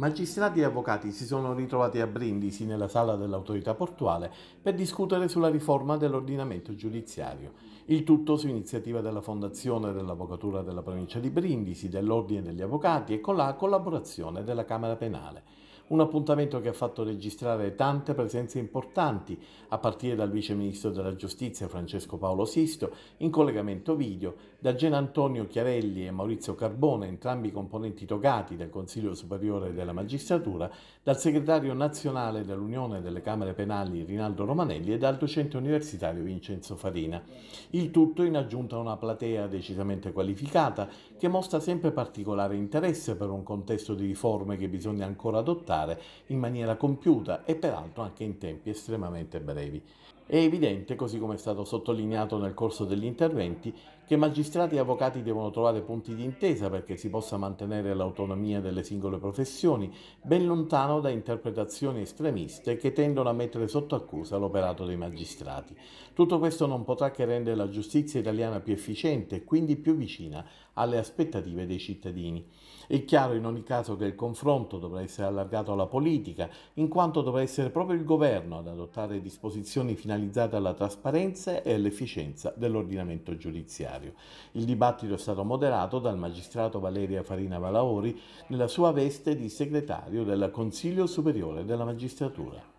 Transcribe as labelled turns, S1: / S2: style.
S1: Magistrati e avvocati si sono ritrovati a Brindisi nella sala dell'autorità portuale per discutere sulla riforma dell'ordinamento giudiziario. Il tutto su iniziativa della Fondazione dell'Avvocatura della provincia di Brindisi, dell'Ordine degli Avvocati e con la collaborazione della Camera Penale un appuntamento che ha fatto registrare tante presenze importanti, a partire dal vice ministro della giustizia Francesco Paolo Sisto, in collegamento video, da Gian Antonio Chiarelli e Maurizio Carbone, entrambi componenti togati del Consiglio Superiore della Magistratura, dal segretario nazionale dell'Unione delle Camere Penali Rinaldo Romanelli e dal docente universitario Vincenzo Farina. Il tutto in aggiunta a una platea decisamente qualificata che mostra sempre particolare interesse per un contesto di riforme che bisogna ancora adottare affrontare in maniera compiuta e peraltro anche in tempi estremamente brevi. È evidente, così come è stato sottolineato nel corso degli interventi, che magistrati e avvocati devono trovare punti di intesa perché si possa mantenere l'autonomia delle singole professioni, ben lontano da interpretazioni estremiste che tendono a mettere sotto accusa l'operato dei magistrati. Tutto questo non potrà che rendere la giustizia italiana più efficiente e quindi più vicina alle aspettative dei cittadini. È chiaro in ogni caso che il confronto dovrà essere allargato alla politica, in quanto dovrà essere proprio il governo ad adottare disposizioni finalizzate finalizzata alla trasparenza e all'efficienza dell'ordinamento giudiziario. Il dibattito è stato moderato dal magistrato Valeria Farina Valauri nella sua veste di segretario del Consiglio Superiore della Magistratura.